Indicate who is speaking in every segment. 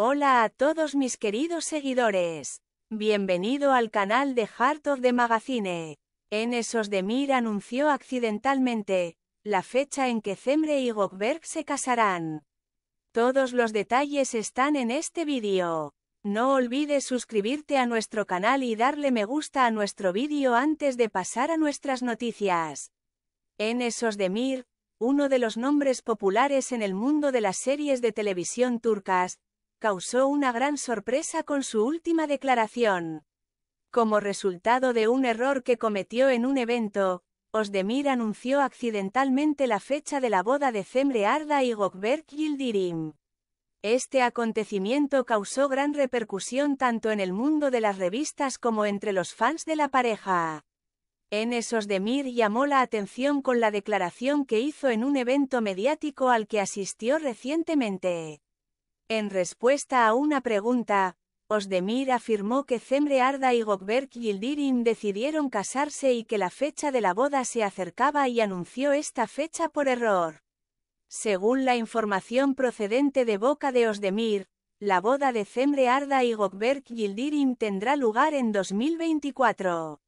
Speaker 1: Hola a todos mis queridos seguidores. Bienvenido al canal de Heart of the Magazine. Enes Mir anunció accidentalmente la fecha en que Zemre y Gokberg se casarán. Todos los detalles están en este vídeo. No olvides suscribirte a nuestro canal y darle me gusta a nuestro vídeo antes de pasar a nuestras noticias. Enes Mir, uno de los nombres populares en el mundo de las series de televisión turcas, causó una gran sorpresa con su última declaración. Como resultado de un error que cometió en un evento, Osdemir anunció accidentalmente la fecha de la boda de Zemre Arda y Gokberk Yildirim. Este acontecimiento causó gran repercusión tanto en el mundo de las revistas como entre los fans de la pareja. Enes Osdemir llamó la atención con la declaración que hizo en un evento mediático al que asistió recientemente. En respuesta a una pregunta, Osdemir afirmó que Zemre Arda y Gokberk Yildirim decidieron casarse y que la fecha de la boda se acercaba y anunció esta fecha por error. Según la información procedente de boca de Osdemir, la boda de Zemre Arda y Gokberk Yildirim tendrá lugar en 2024.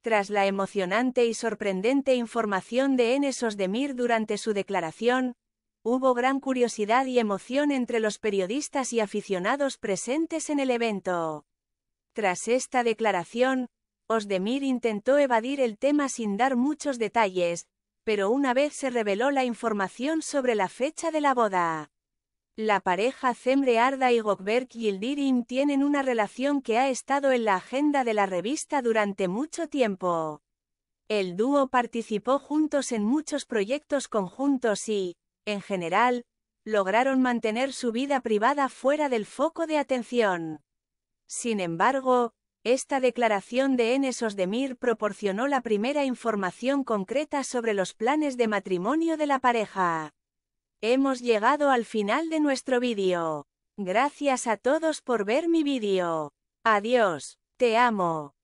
Speaker 1: Tras la emocionante y sorprendente información de Enes Osdemir durante su declaración, Hubo gran curiosidad y emoción entre los periodistas y aficionados presentes en el evento. Tras esta declaración, Osdemir intentó evadir el tema sin dar muchos detalles, pero una vez se reveló la información sobre la fecha de la boda. La pareja Zemre Arda y Gokberg Yildirim tienen una relación que ha estado en la agenda de la revista durante mucho tiempo. El dúo participó juntos en muchos proyectos conjuntos y, en general, lograron mantener su vida privada fuera del foco de atención. Sin embargo, esta declaración de Enes Osdemir proporcionó la primera información concreta sobre los planes de matrimonio de la pareja. Hemos llegado al final de nuestro vídeo. Gracias a todos por ver mi vídeo. Adiós, te amo.